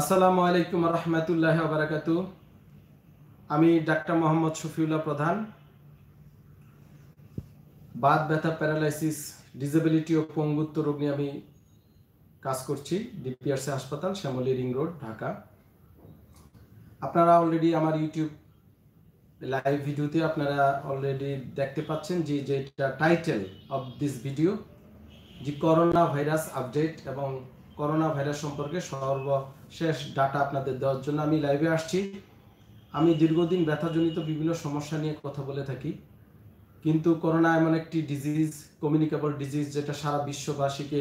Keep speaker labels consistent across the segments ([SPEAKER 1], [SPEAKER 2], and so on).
[SPEAKER 1] আসসালামু আলাইকুম রহমতুল্লাহ বারাকাত আমি ডাক্তার মোহাম্মদ শফিউল্লাহ প্রধান বাত ব্যথা প্যারালাইসিস ডিসেবিলিটি ও পঙ্গুত্ব রোগ নিয়ে আমি কাজ করছি ডিপিআরসি হাসপাতাল শ্যামলী রিং রোড ঢাকা আপনারা অলরেডি আমার ইউটিউব লাইভ ভিডিওতে আপনারা অলরেডি দেখতে পাচ্ছেন যে যেটা টাইটেল অফ দিস ভিডিও যে করোনা ভাইরাস আপডেট এবং করোনা ভাইরাস সম্পর্কে সর্ব শেষ ডাটা আপনাদের দেওয়ার জন্য আমি লাইভে আসছি আমি দীর্ঘদিন ব্যথাজনিত বিভিন্ন সমস্যা নিয়ে কথা বলে থাকি কিন্তু করোনা এমন একটি ডিজিজ কমিউনিকেবল ডিজিজ যেটা সারা বিশ্ববাসীকে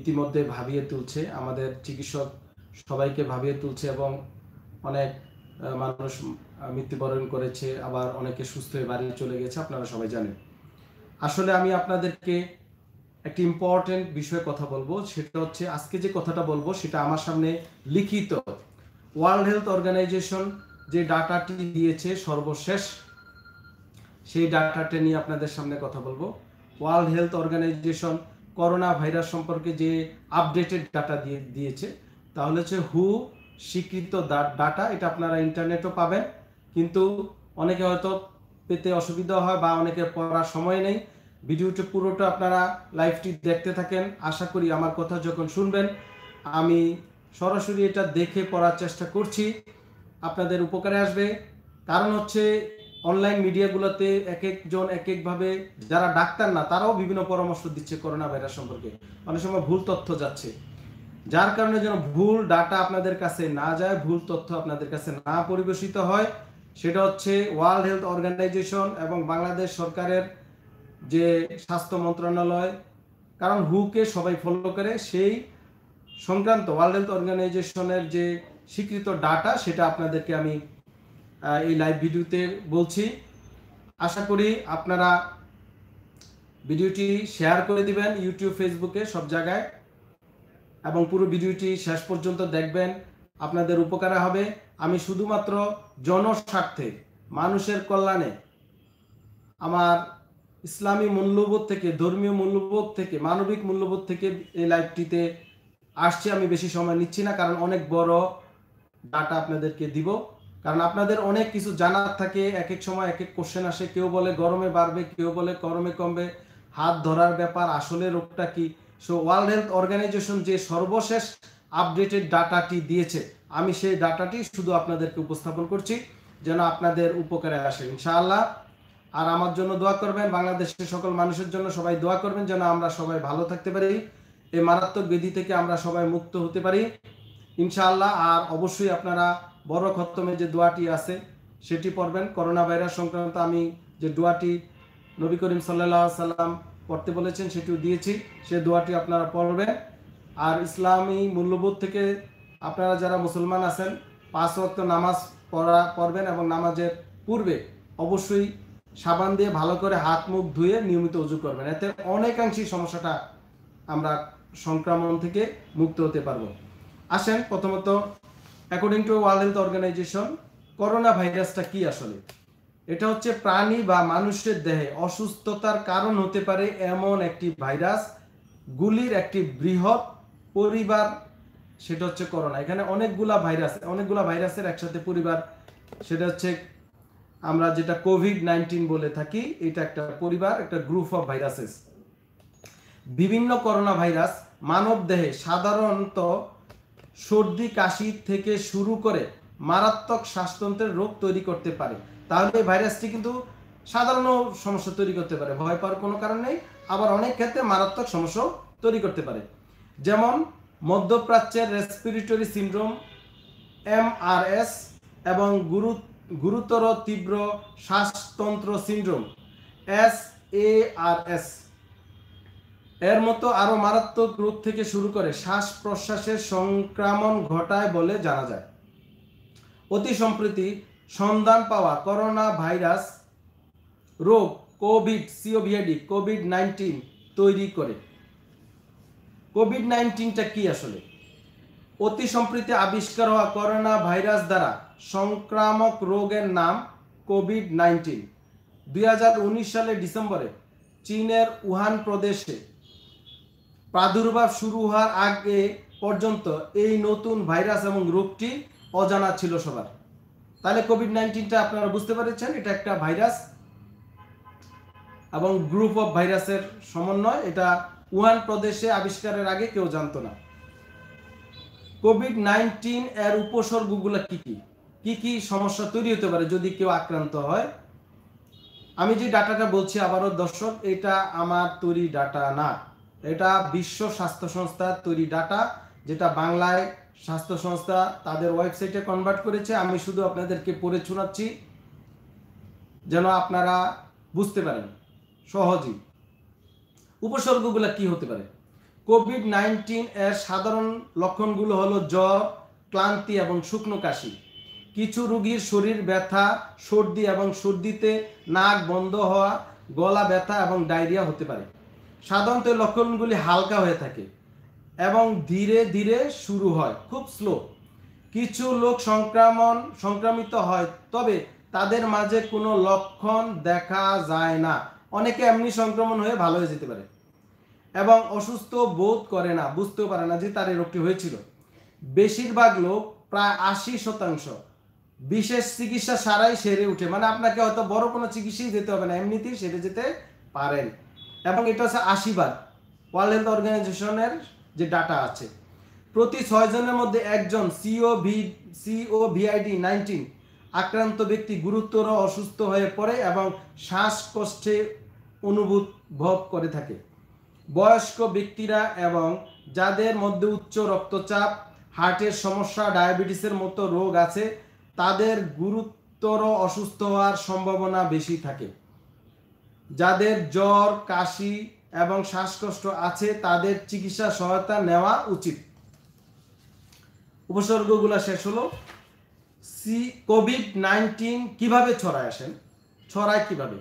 [SPEAKER 1] ইতিমধ্যে ভাবিয়ে তুলছে আমাদের চিকিৎসক সবাইকে ভাবিয়ে তুলছে এবং অনেক মানুষ মৃত্যুবরণ করেছে আবার অনেকে সুস্থ হয়ে বাড়িয়ে চলে গেছে আপনারা সবাই জানেন আসলে আমি আপনাদেরকে একটি ইম্পর্টেন্ট বিষয়ে কথা বলবো সেটা হচ্ছে আজকে যে কথাটা বলবো সেটা আমার সামনে লিখিত ওয়ার্ল্ড হেলথ অর্গানাইজেশন যে ডাটাটি দিয়েছে সর্বশেষ সেই ডাটাটা নিয়ে আপনাদের সামনে কথা বলবো World Health Organization corona virus সম্পর্কে যে আপডেটেড ডাটা দিয়ে দিয়েছে তাহলে হচ্ছে হু স্বীকৃত ডাটা এটা আপনারা ইন্টারনেটও পাবেন কিন্তু অনেকে হয়তো পেতে অসুবিধা হয় বা অনেকের পড়ার সময় নেই ভিডিওটা পুরোটা আপনারা লাইভটি দেখতে থাকেন আশা করি আমার কথা যখন শুনবেন আমি সরাসরি এটা দেখে পড়ার চেষ্টা করছি আপনাদের উপকারে আসবে কারণ হচ্ছে অনলাইন মিডিয়াগুলোতে এক একজন এক একভাবে যারা ডাক্তার না তারাও বিভিন্ন পরামর্শ দিচ্ছে করোনা ভাইরাস সম্পর্কে অনেক সময় ভুল তথ্য যাচ্ছে যার কারণে যেন ভুল ডাটা আপনাদের কাছে না যায় ভুল তথ্য আপনাদের কাছে না পরিবেশিত হয় সেটা হচ্ছে ওয়ার্ল্ড হেলথ অর্গানাইজেশন এবং বাংলাদেশ সরকারের যে স্বাস্থ্য মন্ত্রণালয় কারণ হুকে সবাই ফলো করে সেই সংক্রান্ত ওয়ার্ল্ড হেলথ অর্গানাইজেশনের যে স্বীকৃত ডাটা সেটা আপনাদেরকে আমি এই লাইভ ভিডিওতে বলছি আশা করি আপনারা ভিডিওটি শেয়ার করে দিবেন ইউটিউব ফেসবুকে সব জায়গায় এবং পুরো ভিডিওটি শেষ পর্যন্ত দেখবেন আপনাদের উপকারে হবে আমি শুধুমাত্র জনস্বার্থে মানুষের কল্যাণে আমার ইসলামী মূল্যবোধ থেকে ধর্মীয় মূল্যবোধ থেকে মানবিক মূল্যবোধ থেকে এই লাইভটিতে আসছি আমি বেশি সময় নিচ্ছি না কারণ অনেক বড় ডাটা আপনাদেরকে দিব কারণ আপনাদের অনেক কিছু জানার থাকে এক এক সময় এক এক কোশ্চেন আসে কেউ বলে গরমে বাড়বে কেউ বলে গরমে কমবে হাত ধরার ব্যাপার আসলে রোগটা কি সো ওয়ার্ল্ড হেলথ অর্গানাইজেশন যে সর্বশেষ আপডেটেড ডাটাটি দিয়েছে আমি সেই ডাটাটি শুধু আপনাদেরকে উপস্থাপন করছি যেন আপনাদের উপকারে আসে ইনশাআল্লাহ আর আমার জন্য দোয়া করবেন বাংলাদেশের সকল মানুষের জন্য সবাই দোয়া করবেন যেন আমরা সবাই ভালো থাকতে পারি এই মারাত্মক বিধি থেকে আমরা সবাই মুক্ত হতে পারি ইনশাআল্লাহ আর অবশ্যই আপনারা বড় খতমে যে দোয়াটি আছে সেটি পড়বেন করোনা ভাইরাস সংক্রান্ত আমি যে দোয়াটি নবী করিম সাল্লাহ সাল্লাম পড়তে বলেছেন সেটিও দিয়েছি সে দোয়াটি আপনারা পড়বেন আর ইসলামী মূল্যবোধ থেকে আপনারা যারা মুসলমান আছেন পাঁচ ওয়াক্ত নামাজ পড়া পড়বেন এবং নামাজের পূর্বে অবশ্যই সাবান দিয়ে ভালো করে হাত মুখ ধুয়ে নিয়মিত উজু করবেন এতে অনেকাংশই সমস্যাটা আমরা সংক্রমণ থেকে মুক্ত হতে পারবো আসেন প্রথমত according to World Health Organization corona ভাইরাসটা কি আসলে এটা হচ্ছে প্রাণী বা মানুষের দেহে অসুস্থতার কারণ হতে পারে এমন একটি ভাইরাস গুলির একটি বৃহৎ পরিবার সেটা হচ্ছে করোনা এখানে অনেকগুলা ভাইরাস অনেকগুলা ভাইরাসের একসাথে পরিবার সেটা হচ্ছে আমরা যেটা কোভিড নাইন্টিন বলে থাকি এটা একটা পরিবার একটা গ্রুপ অফ ভাইরাসেস বিভিন্ন করোনা ভাইরাস মানব দেহে সাধারণত সর্দি কাশি থেকে শুরু করে মারাত্মক শ্বাসতন্ত্রের রোগ তৈরি করতে পারে তাহলে এই ভাইরাসটি কিন্তু সাধারণ সমস্যা তৈরি করতে পারে ভয় পাওয়ার কোনো কারণ নেই আবার অনেক ক্ষেত্রে মারাত্মক সমস্যাও তৈরি করতে পারে যেমন মধ্যপ্রাচ্যের রেসপিরিটরি সিন্ড্রোম এমআরএস এবং গুরুত্ব গুরুতর তীব্র শ্বাসতন্ত্র syndrome S A R S এর মতো আরও মারাত্মক রোগ থেকে শুরু করে শ্বাস প্রশ্বাসের সংক্রামণ ঘটায় বলে জানা যায় অতি সম্প্রতি সন্ধান পাওয়া করোনা ভাইরাস রোগ কোভিড সিওভিআইডি কোভিড নাইন্টিন তৈরি করে কোভিড নাইন্টিনটা কি আসলে অতি সম্প্রতি আবিষ্কার হওয়া করোনা ভাইরাস দ্বারা সংক্রামক রোগের নাম কোভিড নাইন্টিন দুই সালে ডিসেম্বরে চীনের উহান প্রদেশে প্রাদুর্ভাব শুরু হওয়ার আগে পর্যন্ত এই নতুন ভাইরাস এবং রোগটি অজানা ছিল সবার তাহলে কোভিড নাইন্টিনটা আপনারা বুঝতে পেরেছেন এটা একটা ভাইরাস এবং গ্রুপ অফ ভাইরাসের সমন্বয় এটা উহান প্রদেশে আবিষ্কারের আগে কেউ জানতো না কোভিড নাইন্টিন এর উপসর্গগুলো কি কি কি কি সমস্যা তৈরি হতে পারে যদি কেউ আক্রান্ত হয় আমি যে ডাটাটা বলছি আবারও দর্শক এটা আমার তৈরি ডাটা না এটা বিশ্ব স্বাস্থ্য সংস্থার তৈরি ডাটা যেটা বাংলায় স্বাস্থ্য সংস্থা তাদের ওয়েবসাইটে কনভার্ট করেছে আমি শুধু আপনাদেরকে পড়ে শোনাচ্ছি যেন আপনারা বুঝতে পারেন সহজেই উপসর্গগুলো কি হতে পারে কোভিড নাইন্টিন এর সাধারণ লক্ষণগুলো হলো জ্বর ক্লান্তি এবং শুকনো কাশি কিছু রুগীর শরীর ব্যথা সর্দি এবং সর্দিতে নাক বন্ধ হওয়া গলা ব্যথা এবং ডায়রিয়া হতে পারে সাধারণত লক্ষণগুলি হালকা হয়ে থাকে এবং ধীরে ধীরে শুরু হয় খুব স্লো কিছু লোক সংক্রমণ সংক্রামিত হয় তবে তাদের মাঝে কোনো লক্ষণ দেখা যায় না অনেকে এমনি সংক্রমণ হয়ে ভালো হয়ে যেতে পারে এবং অসুস্থ বোধ করে না বুঝতেও পারে না যে তার এই রোগটি হয়েছিল বেশিরভাগ লোক প্রায় আশি শতাংশ বিশেষ চিকিৎসা সারাই সেরে উঠে মানে আপনাকে হয়তো বড় কোনো চিকিৎসাই যেতে হবে না এমনিতেই সেরে যেতে পারেন এবং এটা হচ্ছে আশীর্বাদ ওয়ার্ল্ড হেলথ অর্গানাইজেশনের যে ডাটা আছে প্রতি ছয়জনের মধ্যে একজন C O V C O V I D nineteen আক্রান্ত ব্যক্তি গুরুতর অসুস্থ হয়ে পড়ে এবং শ্বাসকষ্টে অনুভব করে থাকে বয়স্ক ব্যক্তিরা এবং যাদের মধ্যে উচ্চ রক্তচাপ হার্টের সমস্যা ডায়াবেটিসের মতো রোগ আছে তাদের গুরুতর অসুস্থ হওয়ার সম্ভাবনা বেশি থাকে যাদের জ্বর কাশি এবং শ্বাসকষ্ট আছে তাদের চিকিৎসা সহায়তা নেওয়া উচিত উপসর্গগুলো শেষ হলো সি কোভিড নাইন্টিন কিভাবে ছড়ায় আসেন ছড়ায় কিভাবে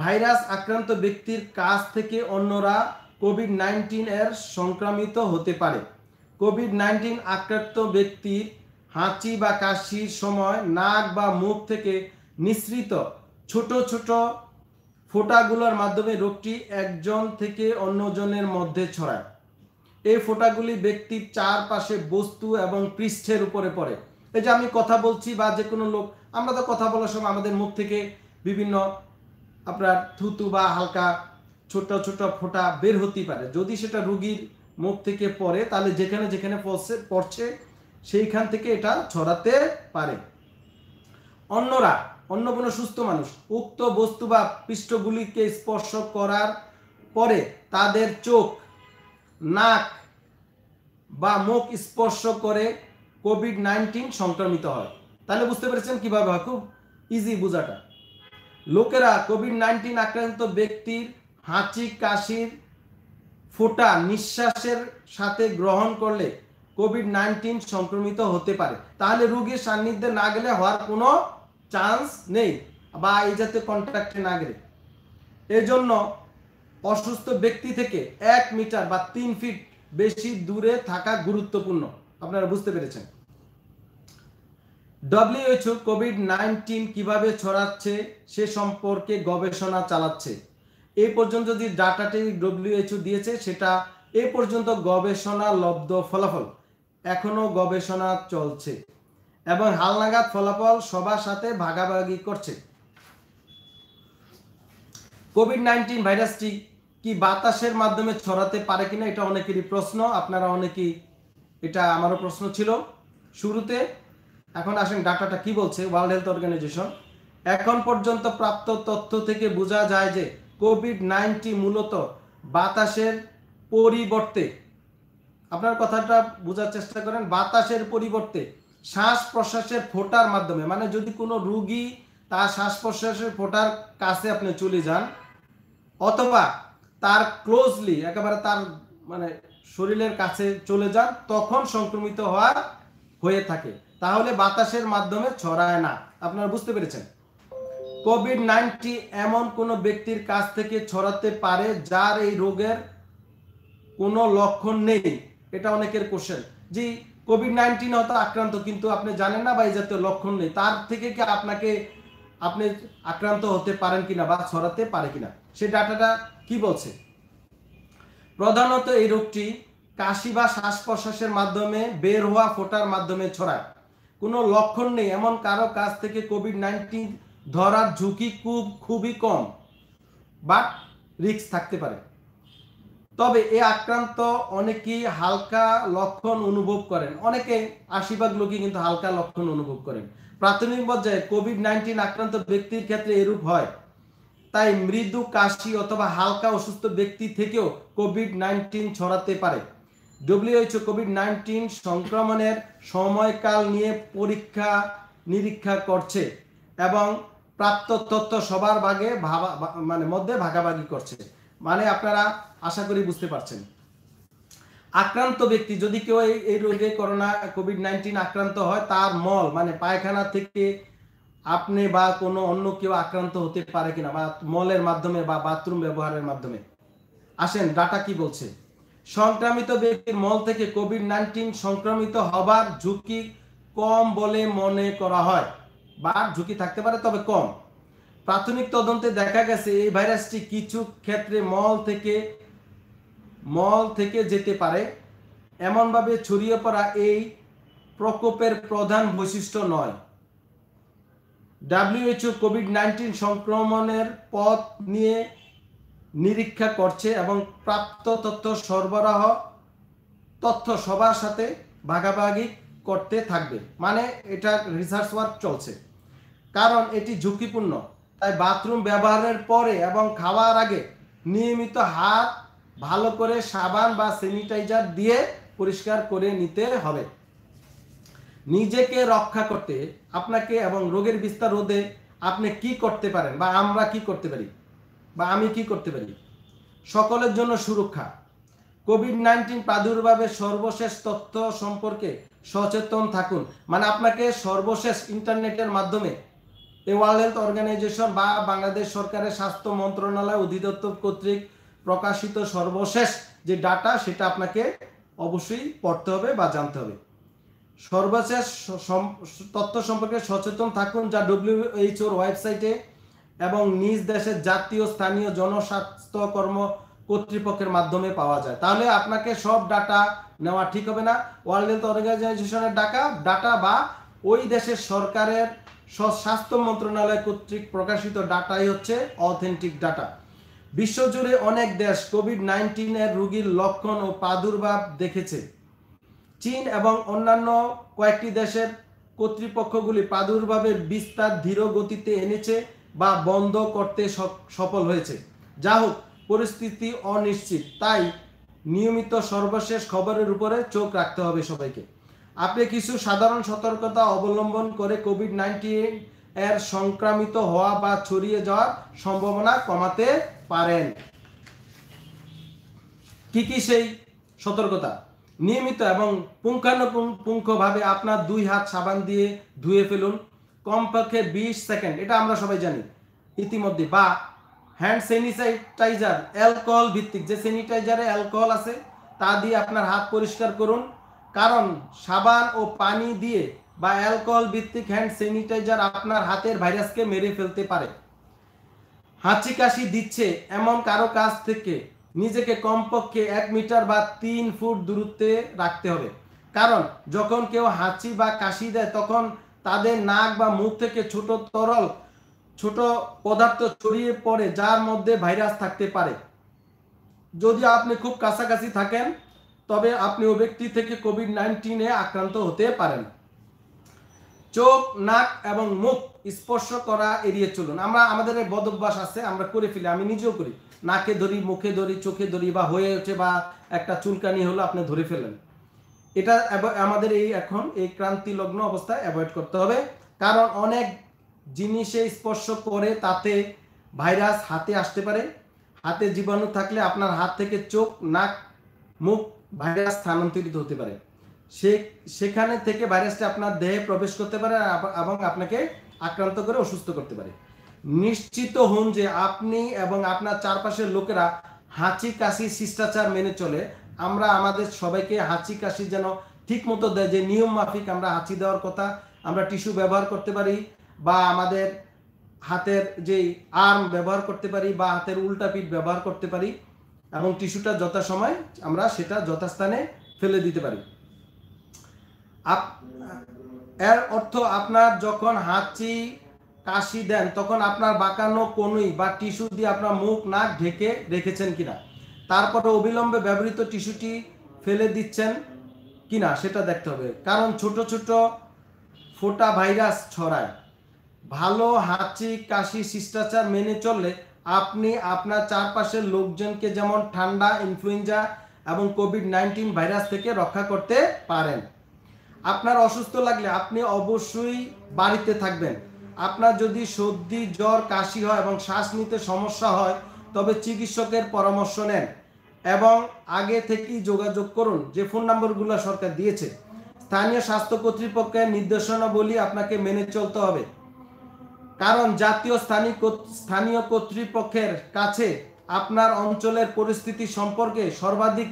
[SPEAKER 1] ভাইরাস আক্রান্ত ব্যক্তির কাছ থেকে অন্যরা কোভিড নাইন্টিন এর সংক্রামিত হতে পারে কোভিড নাইন্টিন আক্রান্ত ব্যক্তির হাঁচি বা কাশির সময় নাক বা মুখ থেকে নিঃসৃত ছোট ছোট ফোঁটাগুলোর মাধ্যমে রোগটি একজন থেকে অন্যজনের মধ্যে ছড়ায় এই ফোঁটাগুলি ব্যক্তির চারপাশে বস্তু এবং পৃষ্ঠের উপরে পড়ে এই যে আমি কথা বলছি বা যে কোনো লোক আমরা তো কথা বলার সময় আমাদের মুখ থেকে বিভিন্ন আপনার থুতু বা হালকা ছোট ছোট ফোঁটা বের হতেই পারে যদি সেটা রুগীর মুখ থেকে পড়ে তাহলে যেখানে যেখানে পড়ছে পড়ছে সেইখান থেকে এটা ছড়াতে পারে অন্যরা অন্য কোনো সুস্থ মানুষ উক্ত বস্তু বা পৃষ্ঠগুলিকে স্পর্শ করার পরে তাদের চোখ নাক বা মুখ স্পর্শ করে কোভিড নাইন্টিন সংক্রমিত হয় তাহলে বুঝতে পেরেছেন কিভাবে হয় খুব ইজি বোঝাটা লোকেরা কোভিড নাইন্টিন আক্রান্ত ব্যক্তির হাঁচি কাশির ফোটা নিঃশ্বাসের সাথে গ্রহণ করলে কোভিড নাইনটিন সংক্রমিত হতে পারে তাহলে রুগীর সান্নিধ্যে না গেলে হওয়ার কোনো চান্স নেই বা এই জাতীয় কন্ট্রাক্টে না গেলে এজন্য অসুস্থ ব্যক্তি থেকে এক মিটার বা তিন ফিট বেশি দূরে থাকা গুরুত্বপূর্ণ আপনারা বুঝতে পেরেছেন ডব্লিউএইচও কোভিড নাইন্টিন কিভাবে ছড়াচ্ছে সে সম্পর্কে গবেষণা চালাচ্ছে এ পর্যন্ত যে ডাটাটি ডব্লিউএইচও দিয়েছে সেটা এ পর্যন্ত গবেষণা লব্ধ ফলাফল এখনও গবেষণা চলছে এবং হালনাগাদ ফলাফল সবার সাথে ভাগাভাগি করছে কোভিড নাইন্টিন ভাইরাসটি কি বাতাসের মাধ্যমে ছড়াতে পারে কিনা এটা অনেকেরই প্রশ্ন আপনারা অনেকেই এটা আমারও প্রশ্ন ছিল শুরুতে এখন আসেন ডাটাটা কি বলছে ওয়ার্ল্ড হেলথ অর্গানাইজেশন এখন পর্যন্ত প্রাপ্ত তথ্য থেকে বোঝা যায় যে কোভিড নাইনটি মূলত বাতাসের পরিবর্তে আপনার কথাটা বোঝার চেষ্টা করেন বাতাসের পরিবর্তে শ্বাস প্রশ্বাসের ফোটার মাধ্যমে মানে যদি কোনো রুগী তার শ্বাস প্রশ্বাসের ফোটার কাছে আপনি চলে যান অথবা তার ক্লোজলি একেবারে তার মানে শরীরের কাছে চলে যান তখন সংক্রমিত হওয়ার হয়ে থাকে তাহলে বাতাসের মাধ্যমে ছড়ায় না আপনারা বুঝতে পেরেছেন কোভিড নাইনটি এমন কোনো ব্যক্তির কাছ থেকে ছড়াতে পারে যার এই রোগের কোনো লক্ষণ নেই এটা অনেকের কোশ্চেন যে কোভিড নাইন্টিন হয়তো আক্রান্ত কিন্তু আপনি জানেন না বা এই জাতীয় লক্ষণ নেই তার থেকে কি আপনাকে আপনি আক্রান্ত হতে পারেন কিনা বা ছড়াতে পারে কিনা সেই ডাটাটা কি বলছে প্রধানত এই রোগটি কাশি বা শ্বাস প্রশ্বাসের মাধ্যমে বের হওয়া ফোটার মাধ্যমে ছড়ায় কোনো লক্ষণ নেই এমন কারো কাছ থেকে কোভিড নাইন্টিন ধরার ঝুঁকি খুব খুবই কম বাট রিক্স থাকতে পারে তবে এ আক্রান্ত অনেকেই হালকা লক্ষণ অনুভব করেন অনেকে আশীর্বাদ লোকই কিন্তু হালকা লক্ষণ অনুভব করেন প্রাথমিক পর্যায়ে কোভিড নাইন্টিন আক্রান্ত ব্যক্তির ক্ষেত্রে এরূপ হয় তাই মৃদু কাশি অথবা হালকা অসুস্থ ব্যক্তি থেকেও কোভিড নাইন্টিন ছড়াতে পারে ডব্লিউএইচও কোভিড নাইন্টিন সংক্রমণের সময়কাল নিয়ে পরীক্ষা নিরীক্ষা করছে এবং প্রাপ্ত তথ্য সবার ভাগে ভাবা মানে মধ্যে ভাগাভাগি করছে মানে আপনারা আশা করি বুঝতে পারছেন আক্রান্ত ব্যক্তি যদি কেউ এই রোগে করোনা কোভিড নাইন্টিন আক্রান্ত হয় তার মল মানে পায়খানা থেকে আপনি বা কোনো অন্য কেউ আক্রান্ত হতে পারে কিনা বা মলের মাধ্যমে বা বাথরুম ব্যবহারের মাধ্যমে আসেন ডাটা কি বলছে সংক্রামিত ব্যক্তির মল থেকে কোভিড নাইন্টিন সংক্রমিত হবার ঝুঁকি কম বলে মনে করা হয় বা ঝুঁকি থাকতে পারে তবে কম প্রাথমিক তদন্তে দেখা গেছে এই ভাইরাসটি কিছু ক্ষেত্রে মল থেকে মল থেকে যেতে পারে এমনভাবে ছড়িয়ে পড়া এই প্রকোপের প্রধান বৈশিষ্ট্য নয় ডাব্লিউএইচও কোভিড নাইন্টিন সংক্রমণের পথ নিয়ে নিরীক্ষা করছে এবং প্রাপ্ত তথ্য সরবরাহ তথ্য সবার সাথে ভাগাভাগি করতে থাকবে মানে এটা রিসার্চ ওয়ার্ক চলছে কারণ এটি ঝুঁকিপূর্ণ তাই বাথরুম ব্যবহারের পরে এবং খাওয়ার আগে নিয়মিত হাত ভালো করে সাবান বা স্যানিটাইজার দিয়ে পরিষ্কার করে নিতে হবে নিজেকে রক্ষা করতে আপনাকে এবং রোগের বিস্তার রোধে আপনি কি করতে পারেন বা আমরা কি করতে পারি বা আমি কি করতে পারি সকলের জন্য সুরক্ষা কোভিড নাইন্টিন প্রাদুর্ভাবের সর্বশেষ তথ্য সম্পর্কে সচেতন থাকুন মানে আপনাকে সর্বশেষ ইন্টারনেটের মাধ্যমে ওয়ার্ল্ড হেলথ অর্গানাইজেশন বা বাংলাদেশ সরকারের স্বাস্থ্য মন্ত্রণালয় অধিদপ্তর কর্তৃক প্রকাশিত সর্বশেষ যে ডাটা সেটা আপনাকে অবশ্যই পড়তে হবে বা জানতে হবে সর্বশেষ তথ্য সম্পর্কে সচেতন থাকুন যা ডব্লিউএইচওর ওয়েবসাইটে এবং নিজ দেশের জাতীয় স্থানীয় জনস্বাস্থ্য কর্ম কর্তৃপক্ষের মাধ্যমে পাওয়া যায় তাহলে আপনাকে সব ডাটা নেওয়া ঠিক হবে না ওয়ার্ল্ড হেলথ অর্গানাইজেশনের ডাকা ডাটা বা ওই দেশের সরকারের স্বাস্থ্য মন্ত্রণালয় কর্তৃক প্রকাশিত ডাটাই হচ্ছে অথেন্টিক ডাটা বিশ্বজুড়ে অনেক দেশ কোভিড নাইন্টিনের রোগীর লক্ষণ ও প্রাদুর্ভাব দেখেছে চীন এবং অন্যান্য কয়েকটি দেশের কর্তৃপক্ষগুলি প্রাদুর্ভাবের বিস্তার ধীর গতিতে এনেছে বা বন্ধ করতে সফল হয়েছে যা হোক পরিস্থিতি অনিশ্চিত তাই নিয়মিত সর্বশেষ খবরের উপরে চোখ রাখতে হবে সবাইকে আপনি কিছু সাধারণ সতর্কতা অবলম্বন করে কোভিড নাইন্টিন এর সংক্রামিত হওয়া বা ছড়িয়ে যাওয়ার সম্ভাবনা কমাতে পারেন কি কি সেই সতর্কতা নিয়মিত এবং পুঙ্খানুপুঙ্খভাবে আপনার দুই হাত সাবান দিয়ে ধুয়ে ফেলুন কমপক্ষে বিশ সেকেন্ড এটা আমরা সবাই জানি ইতিমধ্যে বা হ্যান্ড স্যানিটাইজার অ্যালকোহল ভিত্তিক যে স্যানিটাইজারে অ্যালকোহল আছে তা দিয়ে আপনার হাত পরিষ্কার করুন কারণ সাবান ও পানি দিয়ে বা অ্যালকোহল ভিত্তিক হ্যান্ড স্যানিটাইজার আপনার হাতের ভাইরাসকে মেরে ফেলতে পারে হাঁচি কাশি দিচ্ছে এমন কারো কাছ থেকে নিজেকে কমপক্ষে এক মিটার বা তিন ফুট দূরত্বে রাখতে হবে কারণ যখন কেউ হাঁচি বা কাশি দেয় তখন তাদের নাক বা মুখ থেকে ছোট তরল ছোট পদার্থ ছড়িয়ে পড়ে যার মধ্যে ভাইরাস থাকতে পারে যদি আপনি খুব কাছাকাছি থাকেন তবে আপনি ও ব্যক্তি থেকে কোভিড নাইন্টিনে আক্রান্ত হতে পারেন চোখ নাক এবং মুখ স্পর্শ করা এড়িয়ে চলুন আমরা আমাদের বদভ্যাস আছে আমরা করে ফেলি আমি নিজেও করি নাকে ধরি মুখে ধরি চোখে ধরি বা হয়ে ওঠে বা একটা চুলকানি হলো আপনি ধরে ফেলেন এটা আমাদের এই এখন এই ক্রান্তি লগ্ন অবস্থায় অ্যাভয়েড করতে হবে কারণ অনেক জিনিসে স্পর্শ করে তাতে ভাইরাস হাতে আসতে পারে হাতে জীবাণু থাকলে আপনার হাত থেকে চোখ নাক মুখ ভাইরাস স্থানান্তরিত হতে পারে সে সেখানে থেকে ভাইরাসটা আপনার দেহে প্রবেশ করতে পারে এবং আপনাকে আক্রান্ত করে অসুস্থ করতে পারে নিশ্চিত হন যে আপনি এবং আপনার চারপাশের লোকেরা হাঁচি কাশি শিষ্টাচার মেনে চলে আমরা আমাদের সবাইকে হাঁচি কাশি যেন ঠিক মতো দেয় যে নিয়ম মাফিক আমরা হাঁচি দেওয়ার কথা আমরা টিস্যু ব্যবহার করতে পারি বা আমাদের হাতের যেই আর্ম ব্যবহার করতে পারি বা হাতের উল্টা পিঠ ব্যবহার করতে পারি এবং টিস্যুটা যথাসময় আমরা সেটা যথাস্থানে ফেলে দিতে পারি এর অর্থ আপনার যখন হাঁচি কাশি দেন তখন আপনার বাঁকানো কনুই বা টিস্যু দিয়ে আপনার মুখ নাক ঢেকে রেখেছেন কিনা তারপরে অবিলম্বে ব্যবহৃত টিস্যুটি ফেলে দিচ্ছেন কিনা সেটা দেখতে হবে কারণ ছোট ছোট ফোটা ভাইরাস ছড়ায় ভালো হাঁচি কাশি শিষ্টাচার মেনে চললে আপনি আপনার চারপাশের লোকজনকে যেমন ঠান্ডা ইনফ্লুয়েঞ্জা এবং কোভিড নাইন্টিন ভাইরাস থেকে রক্ষা করতে পারেন আপনার অসুস্থ লাগলে আপনি অবশ্যই বাড়িতে থাকবেন আপনার যদি সর্দি জ্বর কাশি হয় এবং শ্বাস নিতে সমস্যা হয় তবে চিকিৎসকের পরামর্শ নেন এবং আগে থেকেই যোগাযোগ করুন যে ফোন নম্বরগুলো সরকার দিয়েছে স্থানীয় স্বাস্থ্য কর্তৃপক্ষের নির্দেশনাবলী আপনাকে মেনে চলতে হবে কারণ জাতীয় স্থানীয় স্থানীয় কর্তৃপক্ষের কাছে আপনার অঞ্চলের পরিস্থিতি সম্পর্কে সর্বাধিক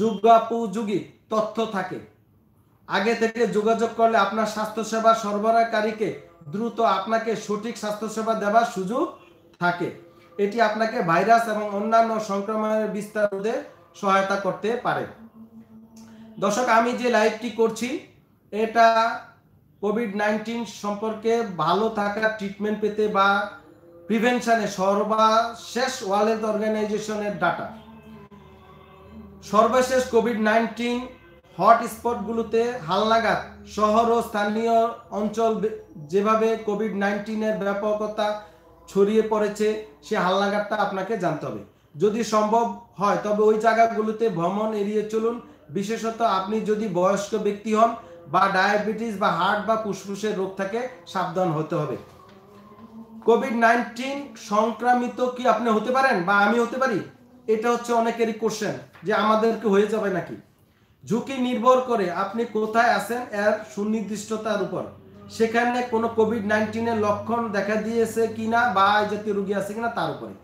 [SPEAKER 1] যুগাপযোগী তথ্য থাকে আগে থেকে যোগাযোগ করলে আপনার স্বাস্থ্যসেবা সরবরাহকারীকে দ্রুত আপনাকে সঠিক স্বাস্থ্যসেবা দেওয়ার সুযোগ থাকে এটি আপনাকে ভাইরাস এবং অন্যান্য সংক্রমণের বিস্তার রোধে সহায়তা করতে পারে দর্শক আমি যে লাইভটি করছি এটা কোভিড নাইন্টিন সম্পর্কে ভালো থাকার ট্রিটমেন্ট পেতে বা প্রিভেনশনে সর্বশেষ ওয়ার্ল্ড হেলথ অর্গানাইজেশনের ডাটা সর্বশেষ কোভিড নাইন্টিন হটস্পটগুলোতে হালনাগাদ শহর ও স্থানীয় অঞ্চল যেভাবে কোভিড নাইন্টিনের ব্যাপকতা ছড়িয়ে পড়েছে সে হালনাগাদটা আপনাকে জানতে হবে যদি সম্ভব হয় তবে ওই জায়গাগুলোতে ভ্রমণ এড়িয়ে চলুন বিশেষত আপনি যদি বয়স্ক ব্যক্তি হন বা ডায়াবেটিস বা হার্ট বা ফুসফুসের রোগ থেকে সাবধান হতে হবে কোভিড নাইন্টিন সংক্রামিত কি আপনি হতে পারেন বা আমি হতে পারি এটা হচ্ছে অনেকেরই কোশ্চেন যে আমাদেরকে হয়ে যাবে নাকি ঝুঁকি নির্ভর করে আপনি কোথায় আছেন এর সুনির্দিষ্টতার উপর সেখানে কোনো কোভিড নাইন্টিনের লক্ষণ দেখা দিয়েছে কিনা বা জাতীয় রুগী আছে কিনা তার উপরে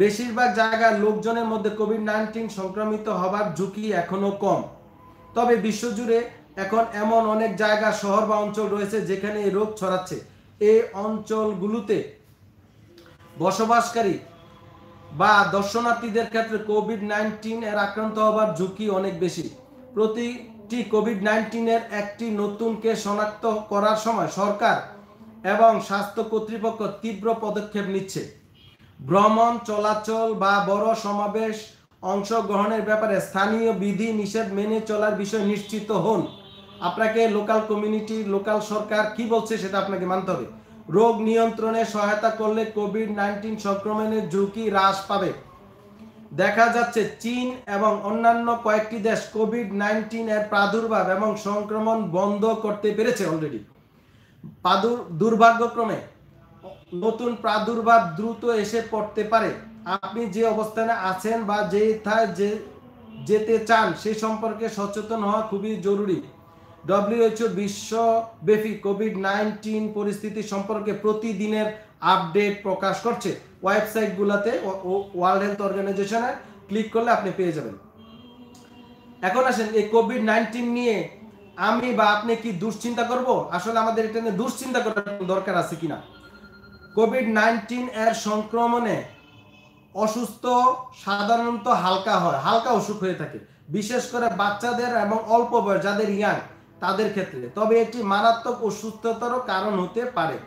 [SPEAKER 1] বেশিরভাগ জায়গার লোকজনের মধ্যে কোভিড নাইন্টিন সংক্রামিত হবার ঝুঁকি এখনও কম তবে বিশ্বজুড়ে এখন এমন অনেক জায়গা শহর বা অঞ্চল রয়েছে যেখানে এই রোগ ছড়াচ্ছে এই অঞ্চলগুলোতে বসবাসকারী বা দর্শনার্থীদের ক্ষেত্রে কোভিড নাইনটিন এর আক্রান্ত হবার ঝুঁকি অনেক বেশি প্রতিটি কোভিড নাইন্টিনের একটি নতুনকে শনাক্ত করার সময় সরকার এবং স্বাস্থ্য কর্তৃপক্ষ তীব্র পদক্ষেপ নিচ্ছে ভ্রমণ চলাচল বা বড় সমাবেশ অংশগ্রহণের ব্যাপারে স্থানীয় বিধি নিষেধ মেনে চলার বিষয় নিশ্চিত হন আপনাকে লোকাল কমিউনিটি লোকাল সরকার কি বলছে সেটা আপনাকে মানতে হবে রোগ নিয়ন্ত্রণে সহায়তা করলে কোভিড নাইন্টিন সংক্রমণের ঝুঁকি হ্রাস পাবে দেখা যাচ্ছে চীন এবং অন্যান্য কয়েকটি দেশ কোভিড নাইন্টিন এর প্রাদুর্ভাব এবং সংক্রমণ বন্ধ করতে পেরেছে অলরেডি দুর্ভাগ্যক্রমে নতুন প্রাদুর্ভাব দ্রুত এসে পড়তে পারে আপনি যে অবস্থানে আছেন বা যে যেতে চান সে সম্পর্কে সচেতন হওয়া খুবই জরুরি ডব্লিউএইচও বিশ্বব্যাপী কোভিড নাইন্টিন পরিস্থিতি সম্পর্কে প্রতিদিনের আপডেট প্রকাশ করছে ওয়েবসাইটগুলোতে ওয়ার্ল্ড হেলথ অর্গানাইজেশনে ক্লিক করলে আপনি পেয়ে যাবেন এখন আসেন এই কোভিড নাইন্টিন নিয়ে আমি বা আপনি কি দুশ্চিন্তা করব আসলে আমাদের এটা নিয়ে দুশ্চিন্তা করার দরকার আছে কিনা কোভিড নাইন্টিন এর সংক্রমণে অসুস্থ সাধারণত হালকা হয় হালকা অসুখ হয়ে থাকে বিশেষ করে বাচ্চাদের এবং অল্প বয়স যাদের ইয়াং তাদের ক্ষেত্রে তবে এটি মারাত্মক অসুস্থতার কারণ হতে পারে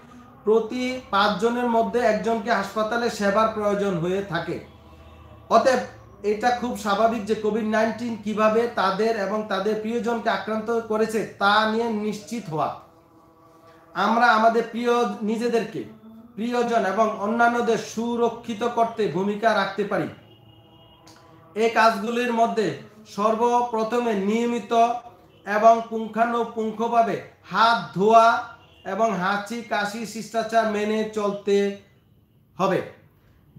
[SPEAKER 1] প্রতি পাঁচজনের মধ্যে একজনকে হাসপাতালে সেবার প্রয়োজন হয়ে থাকে অতএব এটা খুব স্বাভাবিক যে কোভিড নাইন্টিন কিভাবে তাদের এবং তাদের প্রিয়জনকে আক্রান্ত করেছে তা নিয়ে নিশ্চিত হওয়া আমরা আমাদের প্রিয় নিজেদেরকে প্রিয়জন এবং অন্যান্যদের সুরক্ষিত করতে ভূমিকা রাখতে পারি এই কাজগুলির মধ্যে সর্বপ্রথমে নিয়মিত এবং পুঙ্খানুপুঙ্খভাবে হাত ধোয়া এবং হাঁচি কাশি শিষ্টাচার মেনে চলতে হবে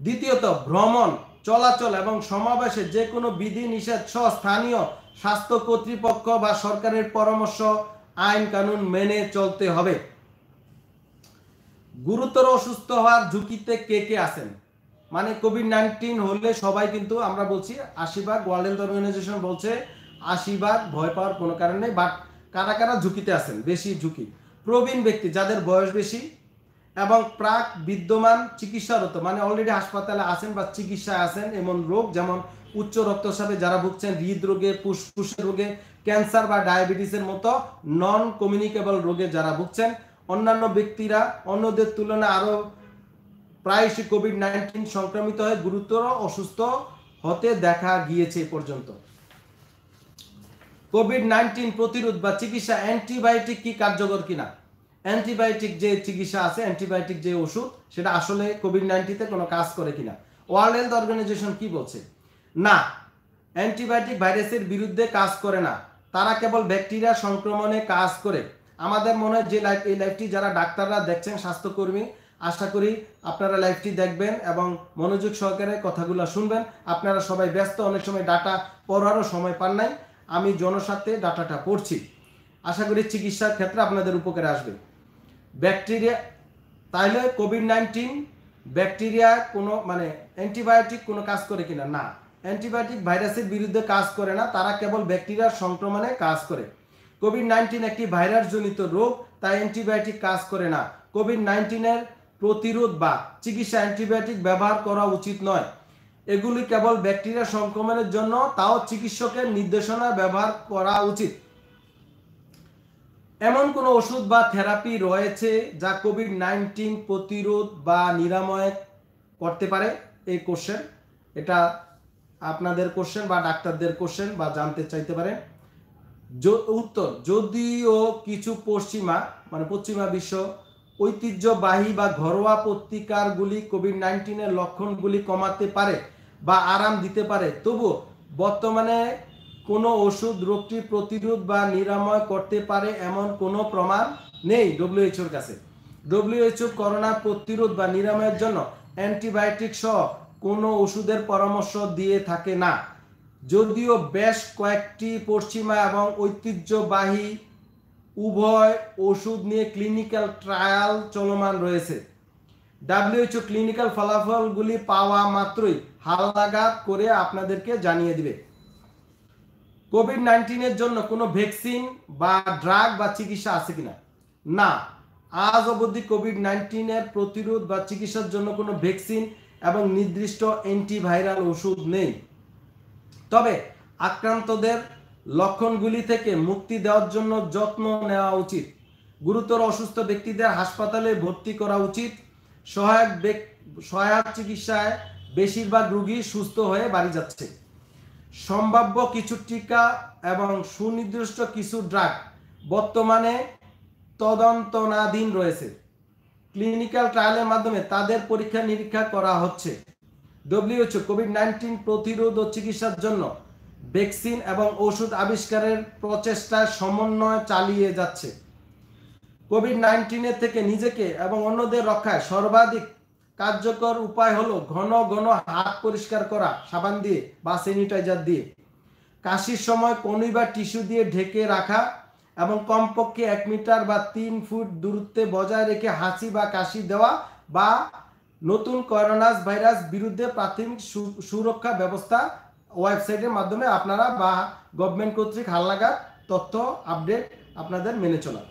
[SPEAKER 1] দ্বিতীয়ত ভ্রমণ চলাচল এবং সমাবেশে যে কোনো বিধিনিষেধ সহ স্থানীয় স্বাস্থ্য কর্তৃপক্ষ বা সরকারের পরামর্শ আইন কানুন মেনে চলতে হবে গুরুতর অসুস্থ হওয়ার ঝুঁকিতে কে কে আছেন মানে কোভিড নাইন্টিন হলে সবাই কিন্তু আমরা বলছি আশীর্বাদ ওয়ার্ল্ড হেলথ অর্গানাইজেশন বলছে আশীর্বাদ ভয় পাওয়ার কোনো কারণ নেই বাট কারা কারা ঝুঁকিতে আছেন বেশি ঝুঁকি প্রবীণ ব্যক্তি যাদের বয়স বেশি এবং প্রাক বিদ্যমান চিকিৎসারত মানে অলরেডি হাসপাতালে আছেন বা চিকিৎসায় আছেন এমন রোগ যেমন উচ্চ রক্তচাপে যারা ভুগছেন হৃদরোগে ফুসফুসের রোগে ক্যান্সার বা ডায়াবেটিসের মতো নন কমিউনিকেবল রোগে যারা ভুগছেন অন্যান্য ব্যক্তিরা অন্যদের তুলনায় আরও প্রায়শই কোভিড নাইন্টিন সংক্রমিত হয়ে গুরুতর অসুস্থ হতে দেখা গিয়েছে এ পর্যন্ত কোভিড নাইন্টিন প্রতিরোধ বা চিকিৎসা অ্যান্টিবায়োটিক কি কার্যকর কিনা অ্যান্টিবায়োটিক যে চিকিৎসা আছে অ্যান্টিবায়োটিক যে ওষুধ সেটা আসলে কোভিড নাইন্টিতে কোনো কাজ করে কিনা ওয়ার্ল্ড হেলথ অর্গানাইজেশন কি বলছে না অ্যান্টিবায়োটিক ভাইরাসের বিরুদ্ধে কাজ করে না তারা কেবল ব্যাকটেরিয়া সংক্রমণে কাজ করে আমাদের মনে হয় যে লাইফ এই লাইফটি যারা ডাক্তাররা দেখছেন স্বাস্থ্যকর্মী আশা করি আপনারা লাইফটি দেখবেন এবং মনোযোগ সহকারে কথাগুলো শুনবেন আপনারা সবাই ব্যস্ত অনেক সময় ডাটা পড়ারও সময় পান নাই আমি জনস্বার্থে ডাটাটা পড়ছি আশা করি চিকিৎসার ক্ষেত্রে আপনাদের উপকারে আসবে ব্যাকটেরিয়া তাইলে কোভিড নাইন্টিন ব্যাকটেরিয়া কোনো মানে অ্যান্টিবায়োটিক কোনো কাজ করে কিনা না অ্যান্টিবায়োটিক ভাইরাসের বিরুদ্ধে কাজ করে না তারা কেবল ব্যাকটেরিয়ার সংক্রমণে কাজ করে কোভিড নাইন্টিন একটি ভাইরাসজনিত রোগ তাই অ্যান্টিবায়োটিক কাজ করে না কোভিড নাইন্টিনের প্রতিরোধ বা চিকিৎসা অ্যান্টিবায়োটিক ব্যবহার করা উচিত নয় এগুলি কেবল ব্যাকটেরিয়া সংক্রমণের জন্য তাও চিকিৎসকের নির্দেশনা ব্যবহার করা উচিত এমন কোনো ওষুধ বা থেরাপি রয়েছে যা কোভিড নাইন্টিন প্রতিরোধ বা নিরাময় করতে পারে এই কোশ্চেন এটা আপনাদের কোশ্চেন বা ডাক্তারদের কোশ্চেন বা জানতে চাইতে পারে উত্তর যদিও কিছু পশ্চিমা মানে পশ্চিমা বিশ্ব ঐতিহ্যবাহী বা ঘরোয়া পত্রিকারগুলি কোভিড নাইন্টিনের লক্ষণগুলি কমাতে পারে বা আরাম দিতে পারে তবু বর্তমানে কোনো ওষুধ রোগটি প্রতিরোধ বা নিরাময় করতে পারে এমন কোনো প্রমাণ নেই ডব্লিউএইচওর কাছে ডব্লিউএইচও করোনা প্রতিরোধ বা নিরাময়ের জন্য অ্যান্টিবায়োটিক সহ কোনো ওষুধের পরামর্শ দিয়ে থাকে না যদিও বেশ কয়েকটি পশ্চিমা এবং ঐতিহ্যবাহী উভয় ওষুধ নিয়ে ক্লিনিক্যাল ট্রায়াল চলমান রয়েছে ডাব্লিউএইচও ক্লিনিক্যাল ফলাফলগুলি পাওয়া মাত্রই হালনাগাদ করে আপনাদেরকে জানিয়ে দিবে কোভিড নাইন্টিনের জন্য কোনো ভ্যাকসিন বা ড্রাগ বা চিকিৎসা আছে কিনা না আজ অবধি কোভিড নাইন্টিনের প্রতিরোধ বা চিকিৎসার জন্য কোনো ভ্যাকসিন এবং নির্দিষ্ট অ্যান্টিভাইরাল ওষুধ নেই তবে আক্রান্তদের লক্ষণগুলি থেকে মুক্তি দেওয়ার জন্য যত্ন নেওয়া উচিত গুরুতর অসুস্থ ব্যক্তিদের হাসপাতালে ভর্তি করা উচিত সহায়ক সহায়ক চিকিৎসায় বেশিরভাগ রোগী সুস্থ হয়ে বাড়ি যাচ্ছে সম্ভাব্য কিছু টিকা এবং সুনির্দিষ্ট কিছু ড্রাগ বর্তমানে তদন্তনাধীন রয়েছে ক্লিনিক্যাল ট্রায়ালের মাধ্যমে তাদের পরীক্ষা নিরীক্ষা করা হচ্ছে ডব্লিউএচও কোভিড নাইন্টিন প্রতিরোধ ও চিকিৎসার জন্য ভ্যাকসিন এবং ওষুধ আবিষ্কারের প্রচেষ্টায় সমন্বয় চালিয়ে যাচ্ছে কোভিড নাইন্টিনের থেকে নিজেকে এবং অন্যদের রক্ষায় সর্বাধিক কার্যকর উপায় হলো ঘন ঘন হাত পরিষ্কার করা সাবান দিয়ে বা স্যানিটাইজার দিয়ে কাশির সময় কনুই বা টিস্যু দিয়ে ঢেকে রাখা এবং কমপক্ষে এক মিটার বা তিন ফুট দূরত্বে বজায় রেখে হাসি বা কাশি দেওয়া বা নতুন করোনাস ভাইরাস বিরুদ্ধে প্রাথমিক সুরক্ষা ব্যবস্থা ওয়েবসাইটের মাধ্যমে আপনারা বা গভর্নমেন্ট কর্তৃক হালনাগাদ তথ্য আপডেট আপনাদের মেনে চলা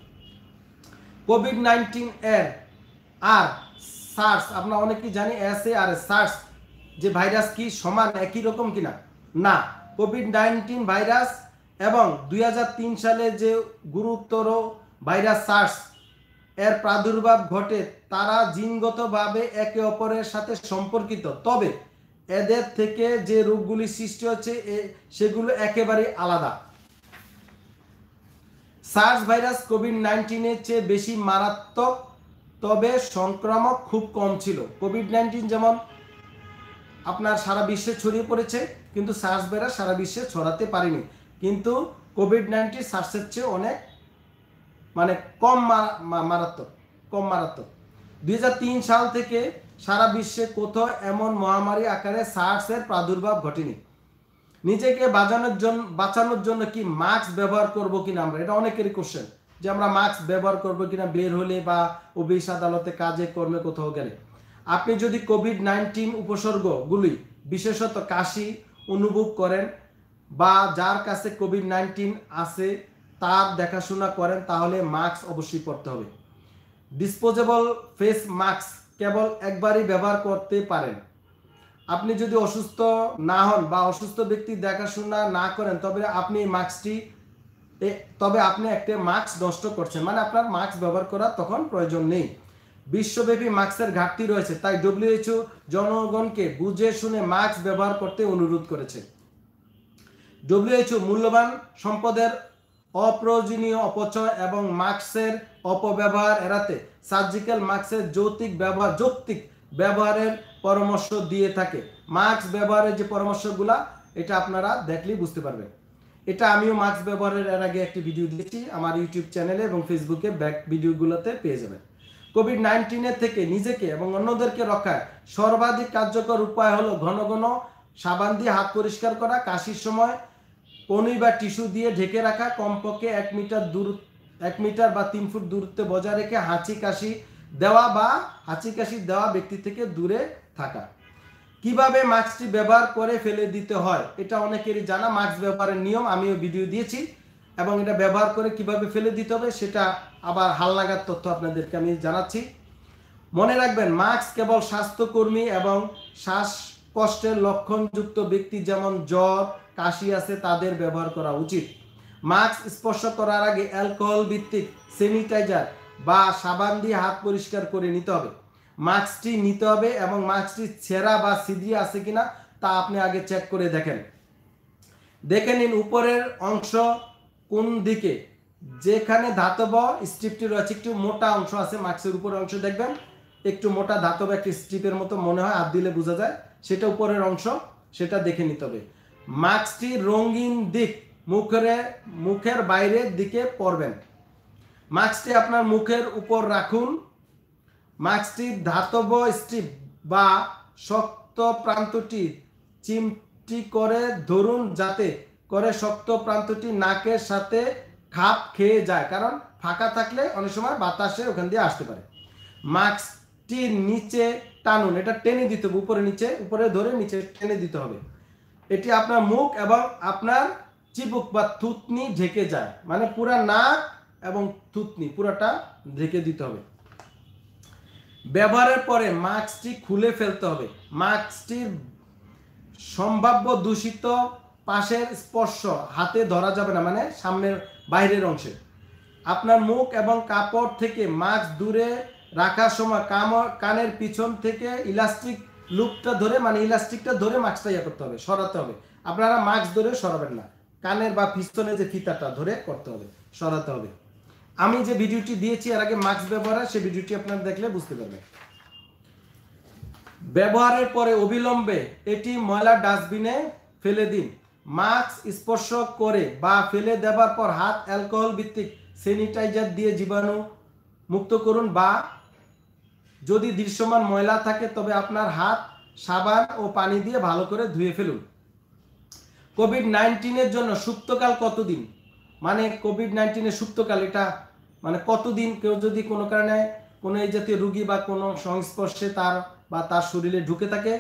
[SPEAKER 1] কোভিড নাইন্টিন এর আর সার্স আপনার অনেকেই জানি এস এ আর সার্স যে ভাইরাস কি সমান একই রকম কিনা না কোভিড নাইন্টিন ভাইরাস এবং দুই সালে যে গুরুতর ভাইরাস সার্স এর প্রাদুর্ভাব ঘটে তারা জিনগতভাবে একে অপরের সাথে সম্পর্কিত তবে এদের থেকে যে রোগগুলি সৃষ্টি হচ্ছে সেগুলো একেবারেই আলাদা সার্স ভাইরাস কোভিড নাইন্টিনের চেয়ে বেশি মারাত্মক তবে সংক্রামক খুব কম ছিল কোভিড নাইন্টিন যেমন আপনার সারা বিশ্বে ছড়িয়ে পড়েছে কিন্তু সার্স ভাইরাস সারা বিশ্বে ছড়াতে পারেনি কিন্তু কোভিড নাইন্টিন সার্সের চেয়ে অনেক মানে কম মারাত্মক কম মারাত্মক দুই সাল থেকে সারা বিশ্বে কোথাও এমন মহামারী আকারে সার্সের প্রাদুর্ভাব ঘটেনি নিজেকে বাঁচানোর জন্য বাঁচানোর জন্য কি মাস্ক ব্যবহার করব কিনা আমরা এটা অনেকেরই কোশ্চেন যে আমরা মাস্ক ব্যবহার করব কিনা বের হলে বা অফিস আদালতে কাজে কর্মে কোথাও গেলে আপনি যদি কোভিড নাইন্টিন উপসর্গগুলি বিশেষত কাশি অনুভব করেন বা যার কাছে কোভিড নাইন্টিন আছে তার দেখাশোনা করেন তাহলে মাস্ক অবশ্যই পরতে হবে ডিসপোজেবল ফেস মাস্ক কেবল একবারই ব্যবহার করতে পারেন আপনি যদি অসুস্থ না হন বা অসুস্থ ব্যক্তি দেখাশোনা না করেন তবে আপনি এই মাস্কটি তবে আপনি একটা মাস্ক নষ্ট করছেন মানে আপনার মাস্ক ব্যবহার করা তখন প্রয়োজন নেই বিশ্বব্যাপী মাস্কের ঘাটতি রয়েছে তাই ডব্লিউএইচও জনগণকে বুঝে শুনে মাস্ক ব্যবহার করতে অনুরোধ করেছে ডব্লিউএইচও মূল্যবান সম্পদের অপ্রয়োজনীয় অপচয় এবং মাস্কের অপব্যবহার এড়াতে সার্জিক্যাল মাস্কের যৌতিক ব্যবহার যৌক্তিক ব্যবহারের পরামর্শ দিয়ে থাকে মাস্ক ব্যবহারের যে পরামর্শগুলা এটা আপনারা দেখলেই বুঝতে পারবেন এটা আমিও মাস্ক ব্যবহারের এর আগে একটি ভিডিও দিয়েছি আমার ইউটিউব চ্যানেলে এবং ফেসবুকে ব্যাক ভিডিওগুলোতে পেয়ে যাবেন কোভিড নাইন্টিনের থেকে নিজেকে এবং অন্যদেরকে রক্ষায় সর্বাধিক কার্যকর উপায় হলো ঘন ঘন সাবান দিয়ে হাত পরিষ্কার করা কাশির সময় পনি বা টিস্যু দিয়ে ঢেকে রাখা কমপক্ষে এক মিটার দূর এক মিটার বা তিন ফুট দূরত্বে বজায় রেখে হাঁচি কাশি দেওয়া বা হাঁচি কাশি দেওয়া ব্যক্তি থেকে দূরে থাকা কিভাবে মাস্কটি ব্যবহার করে ফেলে দিতে হয় এটা অনেকেরই জানা মাস্ক ব্যবহারের নিয়ম আমিও ভিডিও দিয়েছি এবং এটা ব্যবহার করে কিভাবে ফেলে দিতে হবে সেটা আবার হালনাগাদ তথ্য আপনাদেরকে আমি জানাচ্ছি মনে রাখবেন মাস্ক কেবল স্বাস্থ্যকর্মী এবং শ্বাস কষ্টের লক্ষণযুক্ত ব্যক্তি যেমন জ্বর কাশি আছে তাদের ব্যবহার করা উচিত মাস্ক স্পর্শ করার আগে অ্যালকোহল ভিত্তিক স্যানিটাইজার বা সাবান দিয়ে হাত পরিষ্কার করে নিতে হবে মাস্কটি নিতে হবে এবং মাস্কটি ছেঁড়া বা ছিদ্রি আছে কিনা তা আপনি আগে চেক করে দেখেন দেখে নিন উপরের অংশ কোন দিকে যেখানে ধাতব স্ট্রিপটি রয়েছে একটু মোটা অংশ আছে মাস্কের উপরের অংশ দেখবেন একটু মোটা ধাতব একটি স্ট্রিপের মতো মনে হয় আপ দিলে বোঝা যায় সেটা উপরের অংশ সেটা দেখে নিতে হবে মাস্কটি রঙিন দিক মুখের মুখের বাইরের দিকে পরবেন মাস্কটি আপনার মুখের উপর রাখুন মাছটির ধাতব স্টিপ বা শক্ত প্রান্তটি চিমটি করে ধরুন যাতে করে শক্ত প্রান্তটি নাকের সাথে খাপ খেয়ে যায় কারণ ফাঁকা থাকলে অনেক সময় বাতাসে ওখান দিয়ে আসতে পারে মাস্কটির নিচে টানুন এটা টেনে দিতে হবে উপরে নিচে উপরে ধরে নিচে টেনে দিতে হবে এটি আপনার মুখ এবং আপনার চিবুক বা থুতনি ঢেকে যায় মানে পুরা নাক এবং থুতনি পুরাটা ঢেকে দিতে হবে ব্যবহারের পরে মাস্কটি খুলে ফেলতে হবে মাস্কটির সম্ভাব্য দূষিত পাশের স্পর্শ হাতে ধরা যাবে না মানে সামনের বাইরের অংশে আপনার মুখ এবং কাপড় থেকে মাস্ক দূরে রাখার সময় কাম কানের পিছন থেকে ইলাস্টিক লুপটা ধরে মানে ইলাস্টিকটা ধরে মাস্কটা ইয়ে করতে হবে সরাতে হবে আপনারা মাস্ক ধরে সরাবেন না কানের বা পিস্তনে যে ফিতাটা ধরে করতে হবে সরাতে হবে আমি যে ভিডিওটি দিয়েছি এর আগে মাস্ক ব্যবহারে সে ভিডিওটি আপনারা দেখলে বুঝতে পারবেন ব্যবহারের পরে অবিলম্বে এটি ময়লা ডাস্টবিনে ফেলে দিন মাস্ক স্পর্শ করে বা ফেলে দেবার পর হাত অ্যালকোহল ভিত্তিক স্যানিটাইজার দিয়ে জীবাণু মুক্ত করুন বা যদি দৃশ্যমান ময়লা থাকে তবে আপনার হাত সাবান ও পানি দিয়ে ভালো করে ধুয়ে ফেলুন কোভিড নাইন্টিনের জন্য সুপ্তকাল কতদিন মানে কোভিড নাইন্টিনের সুপ্তকাল এটা মানে কতদিন কেউ যদি কোনো কারণে কোনো এই জাতীয় রুগী বা কোনো সংস্পর্শে তার বা তার শরীরে ঢুকে থাকে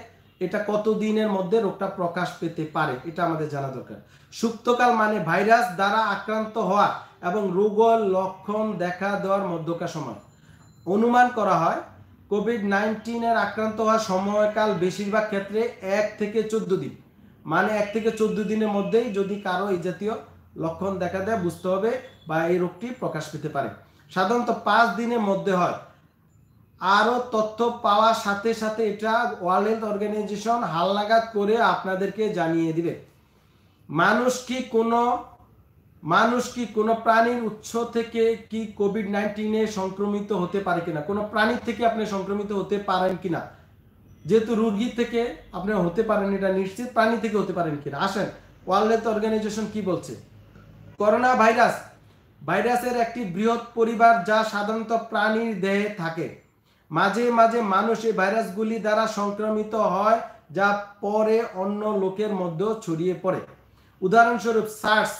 [SPEAKER 1] এটা কতদিনের মধ্যে রোগটা প্রকাশ পেতে পারে এটা আমাদের জানা দরকার সুপ্তকাল মানে ভাইরাস দ্বারা আক্রান্ত হওয়া এবং রোগর লক্ষণ দেখা দেওয়ার মধ্যকার সময় অনুমান করা হয় কোভিড নাইন্টিনের আক্রান্ত হওয়ার সময়কাল বেশিরভাগ ক্ষেত্রে এক থেকে চোদ্দ দিন মানে এক থেকে চোদ্দ দিনের মধ্যেই যদি কারো এই জাতীয় লক্ষণ দেখা দেয় বুঝতে হবে বা এই রোগটি প্রকাশ পেতে পারে সাধারণত পাঁচ দিনের মধ্যে হয় আরও তথ্য পাওয়ার সাথে সাথে এটা ওয়ার্ল্ড হেলথ অর্গানাইজেশন হালনাগাদ করে আপনাদেরকে জানিয়ে দিবে মানুষ কি কোনো মানুষ কি কোনো প্রাণীর উৎস থেকে কি কোভিড নাইন্টিনে সংক্রমিত হতে পারে কিনা কোনো প্রাণীর থেকে আপনি সংক্রমিত হতে পারেন কিনা যেহেতু রুগী থেকে আপনি হতে পারেন এটা নিশ্চিত প্রাণী থেকে হতে পারেন কিনা আসেন ওয়ার্ল্ড হেলথ অর্গানাইজেশন কি বলছে করোনা ভাইরাস ভাইরাসের একটি বৃহৎ পরিবার যা সাধারণত প্রাণীর দেহে থাকে মাঝে মাঝে মানুষ এই ভাইরাসগুলি দ্বারা সংক্রমিত হয় যা পরে অন্য লোকের মধ্যে ছড়িয়ে পড়ে উদাহরণস্বরূপ সার্স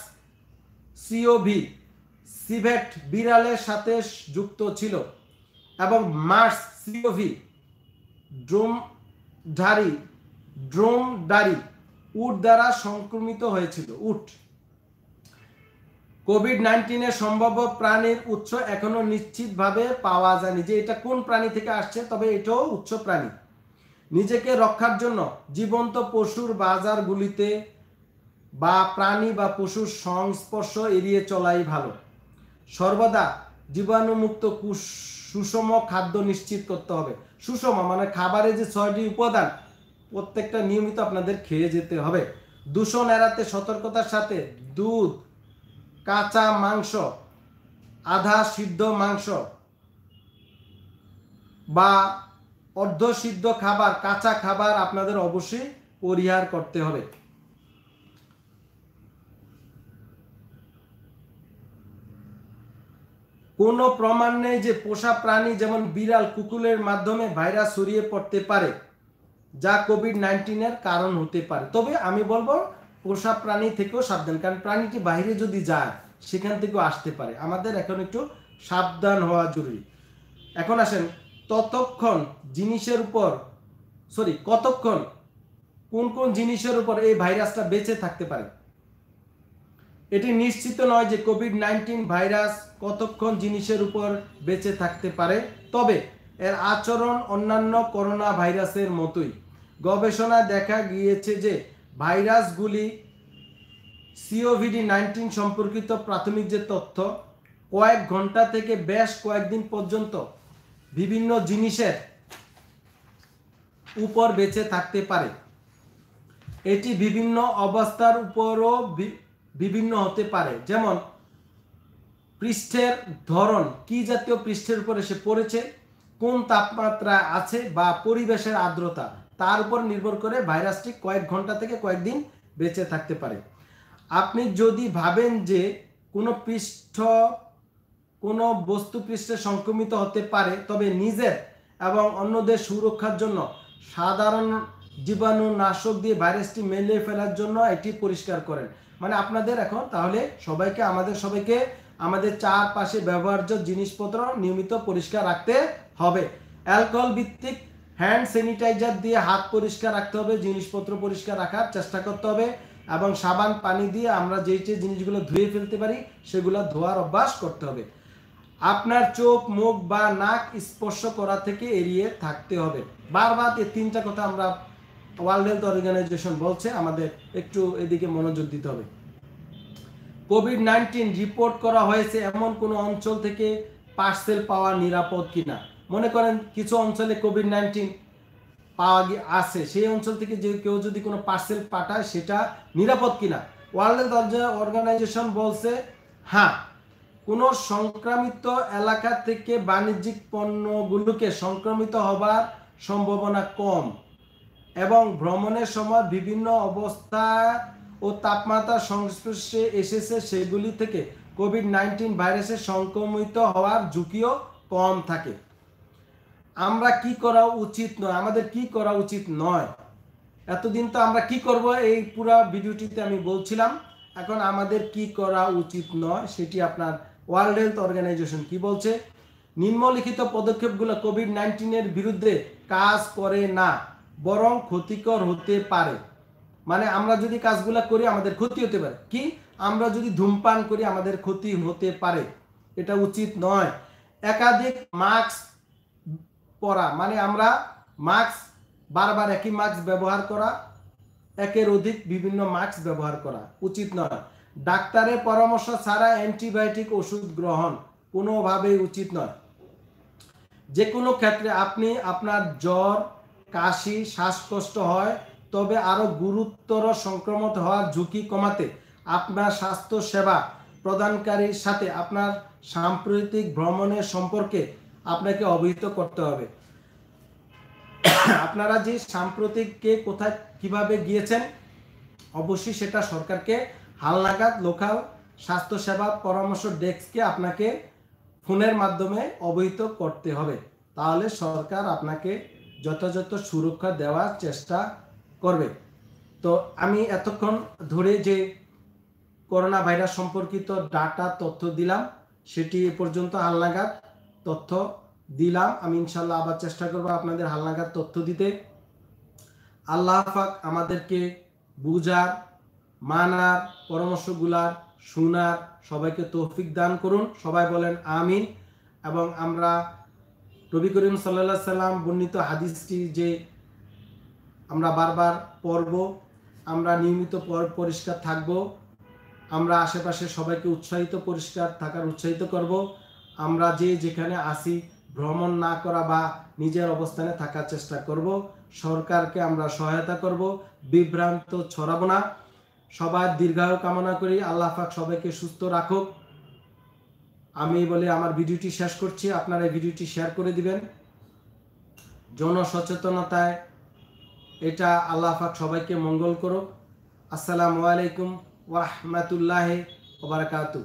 [SPEAKER 1] সিওভি সিভেট বিড়ালের সাথে যুক্ত ছিল এবং মার্স সিওভি ড্রোম ঢারি ড্রোম ডারি উট দ্বারা সংক্রমিত হয়েছিল উট কোভিড নাইন্টিনের সম্ভাব্য প্রাণীর উৎস এখনো নিশ্চিতভাবে পাওয়া যায়নি যে এটা কোন প্রাণী থেকে আসছে তবে এটাও উৎস প্রাণী নিজেকে রক্ষার জন্য জীবন্ত পশুর বাজারগুলিতে বা প্রাণী বা পশুর সংস্পর্শ এড়িয়ে চলাই ভালো সর্বদা জীবাণুমুক্ত সুষম খাদ্য নিশ্চিত করতে হবে সুষম মানে খাবারে যে ছয়টি উপাদান প্রত্যেকটা নিয়মিত আপনাদের খেয়ে যেতে হবে দূষণ এড়াতে সতর্কতার সাথে দুধ কাঁচা মাংস আধা সিদ্ধ মাংস বা অর্ধ সিদ্ধ খাবার কাঁচা খাবার আপনাদের অবশ্যই পরিহার করতে হবে কোনো প্রমাণ নেই যে পোষা প্রাণী যেমন বিড়াল কুকুরের মাধ্যমে ভাইরাস ছড়িয়ে পড়তে পারে যা কোভিড নাইন্টিনের কারণ হতে পারে তবে আমি বলবো পোষা প্রাণী থেকেও সাবধান কারণ প্রাণীটি বাইরে যদি যায় সেখান থেকেও আসতে পারে আমাদের এখন একটু সাবধান হওয়া জরুরি এখন আসেন ততক্ষণ জিনিসের উপর সরি কতক্ষণ কোন কোন জিনিসের উপর এই ভাইরাসটা বেঁচে থাকতে পারে এটি নিশ্চিত নয় যে কোভিড নাইন্টিন ভাইরাস কতক্ষণ জিনিসের উপর বেঁচে থাকতে পারে তবে এর আচরণ অন্যান্য করোনা ভাইরাসের মতোই গবেষণায় দেখা গিয়েছে যে ভাইরাসগুলি সিওভিডি নাইন্টিন সম্পর্কিত প্রাথমিক যে তথ্য কয়েক ঘন্টা থেকে বেশ কয়েকদিন পর্যন্ত বিভিন্ন জিনিসের উপর বেঁচে থাকতে পারে এটি বিভিন্ন অবস্থার উপরও বিভিন্ন হতে পারে যেমন পৃষ্ঠের ধরন কি জাতীয় পৃষ্ঠের উপরে সে পড়েছে কোন তাপমাত্রা আছে বা পরিবেশের আর্দ্রতা তার উপর নির্ভর করে ভাইরাসটি কয়েক ঘন্টা থেকে কয়েকদিন বেঁচে থাকতে পারে আপনি যদি ভাবেন যে কোনো পৃষ্ঠ কোনো বস্তু পৃষ্ঠে সংক্রমিত হতে পারে তবে নিজের এবং অন্যদের সুরক্ষার জন্য সাধারণ জীবাণুনাশক দিয়ে ভাইরাসটি মেলে ফেলার জন্য এটি পরিষ্কার করেন মানে আপনাদের এখন তাহলে সবাইকে আমাদের সবাইকে আমাদের চারপাশে ব্যবহার্য জিনিসপত্র নিয়মিত পরিষ্কার রাখতে হবে অ্যালকোহল ভিত্তিক হ্যান্ড স্যানিটাইজার দিয়ে হাত পরিষ্কার রাখতে হবে জিনিসপত্র পরিষ্কার রাখার চেষ্টা করতে হবে এবং সাবান পানি দিয়ে আমরা যে যে জিনিসগুলো ধুয়ে ফেলতে পারি সেগুলো ধোয়ার অভ্যাস করতে হবে আপনার চোখ মুখ বা নাক স্পর্শ করা থেকে এড়িয়ে থাকতে হবে বারবার এই তিনটা কথা আমরা ওয়ার্ল্ড হেলথ অর্গানাইজেশন বলছে আমাদের একটু এদিকে মনোযোগ দিতে হবে কোভিড নাইন্টিন রিপোর্ট করা হয়েছে এমন কোনো অঞ্চল থেকে পার্সেল পাওয়া নিরাপদ কিনা মনে করেন কিছু অঞ্চলে কোভিড নাইন্টিন পাওয়া গিয়ে আছে সেই অঞ্চল থেকে যে কেউ যদি কোনো পার্সেল পাঠায় সেটা নিরাপদ কিনা ওয়ার্ল্ড হেলথ অর্গানাইজেশন বলছে হ্যাঁ কোনো সংক্রামিত এলাকা থেকে বাণিজ্যিক পণ্যগুলোকে সংক্রমিত হবার সম্ভাবনা কম এবং ভ্রমণের সময় বিভিন্ন অবস্থা ও তাপমাত্রা সংস্পর্শে এসেছে সেগুলি থেকে কোভিড নাইন্টিন ভাইরাসে সংক্রমিত হওয়ার ঝুঁকিও কম থাকে আমরা কি করা উচিত নয় আমাদের কি করা উচিত নয় এতদিন তো আমরা কি করব এই পুরো ভিডিওটিতে আমি বলছিলাম এখন আমাদের কি করা উচিত নয় সেটি আপনার ওয়ার্ল্ড হেলথ অর্গানাইজেশন কি বলছে নিম্নলিখিত পদক্ষেপগুলো কোভিড নাইন্টিনের বিরুদ্ধে কাজ করে না বরং ক্ষতিকর হতে পারে মানে আমরা যদি কাজগুলো করি আমাদের ক্ষতি হতে পারে কি আমরা যদি ধূমপান করি আমাদের ক্ষতি হতে পারে এটা উচিত নয় একাধিক মাস্ক পরা মানে আমরা মাস্ক বারবার একই মাস্ক ব্যবহার করা একের অধিক বিভিন্ন মাস্ক ব্যবহার করা উচিত নয় ডাক্তারের পরামর্শ ছাড়া অ্যান্টিবায়োটিক ওষুধ গ্রহণ কোনোভাবেই উচিত নয় যে কোনো ক্ষেত্রে আপনি আপনার জ্বর কাশি শ্বাসকষ্ট হয় তবে আরও গুরুতর সংক্রমণ হওয়ার ঝুঁকি কমাতে আপনার স্বাস্থ্য সেবা প্রদানকারীর সাথে আপনার সাম্প্রতিক ভ্রমণের সম্পর্কে আপনাকে অবহিত করতে হবে আপনারা যে সাম্প্রতিক কে কোথায় কিভাবে গিয়েছেন অবশ্যই সেটা সরকারকে হালনাগাদ লোকাল স্বাস্থ্যসেবা পরামর্শ ডেস্ককে আপনাকে ফোনের মাধ্যমে অবহিত করতে হবে তাহলে সরকার আপনাকে যথাযথ সুরক্ষা দেওয়ার চেষ্টা করবে তো আমি এতক্ষণ ধরে যে করোনা ভাইরাস সম্পর্কিত ডাটা তথ্য দিলাম সেটি পর্যন্ত হালনাগাদ তথ্য দিলাম আমি ইনশাল্লাহ আবার চেষ্টা করব আপনাদের হালনাগাদ তথ্য দিতে আল্লাহ হাফাক আমাদেরকে বুঝার মানার পরামর্শগুলার শোনার সবাইকে তৌফিক দান করুন সবাই বলেন আমিন এবং আমরা রবি করিম সাল্লা সাল্লাম বর্ণিত হাদিসটি যে আমরা বারবার পড়ব আমরা নিয়মিত পরিষ্কার থাকব আমরা আশেপাশে সবাইকে উৎসাহিত পরিষ্কার থাকার উৎসাহিত করব আমরা যে যেখানে আসি ভ্রমণ না করা বা নিজের অবস্থানে থাকার চেষ্টা করব সরকারকে আমরা সহায়তা করব বিভ্রান্ত ছড়াবো না সবার দীর্ঘায়ু কামনা করি আল্লাহ পাক সবাইকে সুস্থ রাখুক আমি বলে আমার ভিডিওটি শেষ করছি আপনারা ভিডিওটি শেয়ার করে দিবেন জনসচেতনতায় এটা আল্লাহ পাক সবাইকে মঙ্গল করুক আসসালামু আলাইকুম ওরহমতুল্লাহ ওবরাকাতু